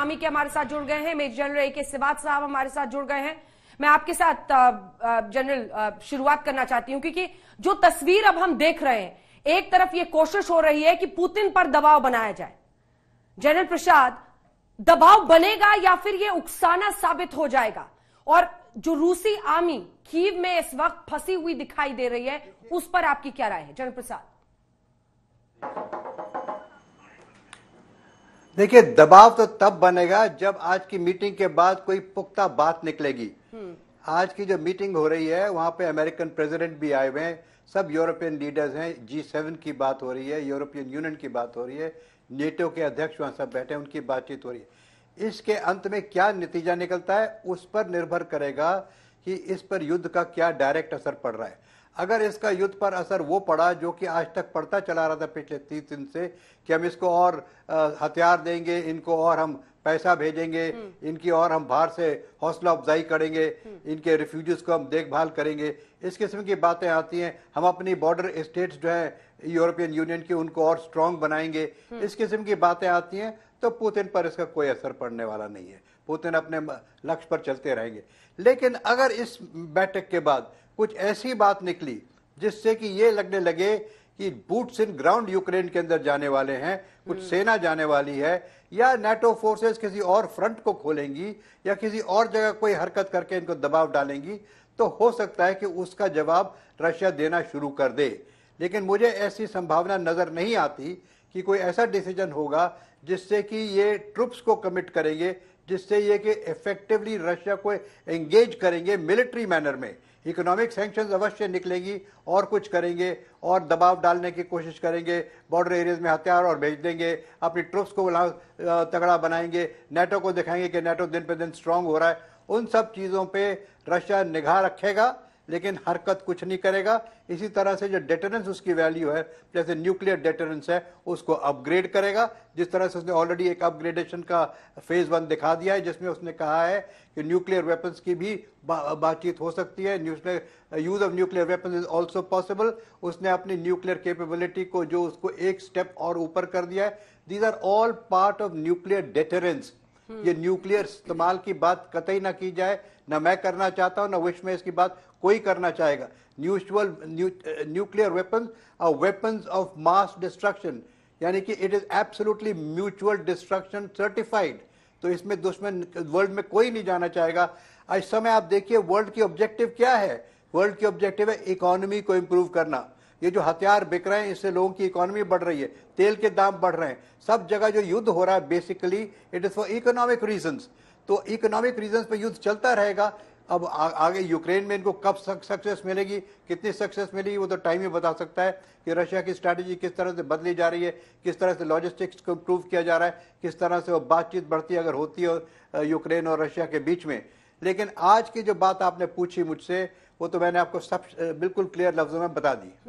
आमी के हमारे साथ जुड़ गए हैं मेजर जनरल ए के सिवात साहब हमारे साथ जुड़ गए हैं मैं आपके साथ जनरल शुरुआत करना चाहती हूं क्योंकि जो तस्वीर अब हम देख रहे हैं एक तरफ ये कोशिश हो रही है कि पुतिन पर दबाव बनाया जाए जनरल प्रसाद दबाव बनेगा या फिर ये उकसाना साबित हो जाएगा और जो रूसी आर्मी कीव में इस वक्त फंसी हुई दिखाई दे रही है उस पर आपकी क्या राय है जनरल प्रसाद देखिए दबाव तो तब बनेगा जब आज की मीटिंग के बाद कोई पुख्ता बात निकलेगी हम्म। आज की जो मीटिंग हो रही है वहां पे अमेरिकन प्रेसिडेंट भी आए हुए हैं सब यूरोपियन लीडर्स हैं जी सेवन की बात हो रही है यूरोपियन यूनियन की बात हो रही है नेटो के अध्यक्ष वहां सब बैठे हैं उनकी बातचीत हो रही है इसके अंत में क्या नतीजा निकलता है उस पर निर्भर करेगा कि इस पर युद्ध का क्या डायरेक्ट असर पड़ रहा है अगर इसका युद्ध पर असर वो पड़ा जो कि आज तक पड़ता चला रहा था पिछले तीस दिन से कि हम इसको और हथियार देंगे इनको और हम पैसा भेजेंगे हम्म। इनकी और हम बाहर से हौसला अफजाई करेंगे हम्म। इनके रिफ्यूजीज को हम देखभाल करेंगे इस किस्म की बातें आती हैं हम अपनी बॉर्डर स्टेट्स जो हैं यूरोपियन यूनियन की उनको और स्ट्रांग बनाएंगे हम्म। इस किस्म की बातें आती हैं तो पुतिन पर इसका कोई असर पड़ने वाला नहीं है पुतिन अपने लक्ष्य पर चलते रहेंगे लेकिन अगर इस बैठक के बाद कुछ ऐसी बात निकली जिससे कि ये लगने लगे कि बूट्स इन ग्राउंड यूक्रेन के अंदर जाने वाले हैं कुछ हम्म। सेना जाने वाली है या नेटो फोर्सेस किसी और फ्रंट को खोलेंगी या किसी और जगह कोई हरकत करके इनको दबाव डालेंगी तो हो सकता है कि उसका जवाब रशिया देना शुरू कर दे लेकिन मुझे ऐसी संभावना नज़र नहीं आती कि कोई ऐसा डिसीजन होगा जिससे कि ये ट्रुप्स को कमिट करेंगे जिससे ये कि इफेक्टिवली रशिया को एंगेज करेंगे मिलिट्री मैनर में इकोनॉमिक सेंक्शन अवश्य निकलेगी और कुछ करेंगे और दबाव डालने की कोशिश करेंगे बॉर्डर एरियाज में हथियार और भेज देंगे अपनी ट्रुप्स को तगड़ा बनाएंगे नेटो को दिखाएंगे कि नेटो दिन पे दिन स्ट्रांग हो रहा है उन सब चीज़ों पर रशिया निगाह रखेगा लेकिन हरकत कुछ नहीं करेगा इसी तरह से जो डेटरेंस उसकी वैल्यू है जैसे न्यूक्लियर डेटरेंस है उसको अपग्रेड करेगा जिस तरह से उसने ऑलरेडी एक अपग्रेडेशन का फेज वन दिखा दिया है जिसमें उसने कहा है कि न्यूक्लियर वेपन्स की भी बातचीत हो सकती है nuclear use of nuclear weapon is also possible उसने अपनी न्यूक्लियर केपेबिलिटी को जो उसको एक स्टेप और ऊपर कर दिया है these are all part of nuclear deterrence hmm. ये न्यूक्लियर इस्तेमाल की बात कतई ना की जाए ना मैं करना चाहता हूं ना विश्व में इसकी बात कोई करना चाहेगा न्यूचुअल न्यूक्लियर वेपन और वेपन्स ऑफ मास डिस्ट्रक्शन यानी कि it is absolutely mutual destruction certified तो इसमें दुश्मन वर्ल्ड में कोई नहीं जाना चाहेगा इस समय आप देखिए वर्ल्ड की ऑब्जेक्टिव क्या है वर्ल्ड की ऑब्जेक्टिव है इकोनॉमी को इम्प्रूव करना ये जो हथियार बिक रहे हैं इससे लोगों की इकोनॉमी बढ़ रही है तेल के दाम बढ़ रहे हैं सब जगह जो युद्ध हो रहा है basically it is for economic reasons तो इकोनॉमिक रीजंस पे युद्ध चलता रहेगा अब आ, आगे यूक्रेन में इनको कब सक्सेस मिलेगी कितनी सक्सेस मिलेगी वो तो टाइम ही बता सकता है कि रशिया की स्ट्रैटेजी किस तरह से बदली जा रही है किस तरह से लॉजिस्टिक्स को इम्प्रूव किया जा रहा है किस तरह से वो बातचीत बढ़ती अगर होती है यूक्रेन और रशिया के बीच में लेकिन आज की जो बात आपने पूछी मुझसे वो तो मैंने आपको सब बिल्कुल क्लियर लफ्जों में बता दी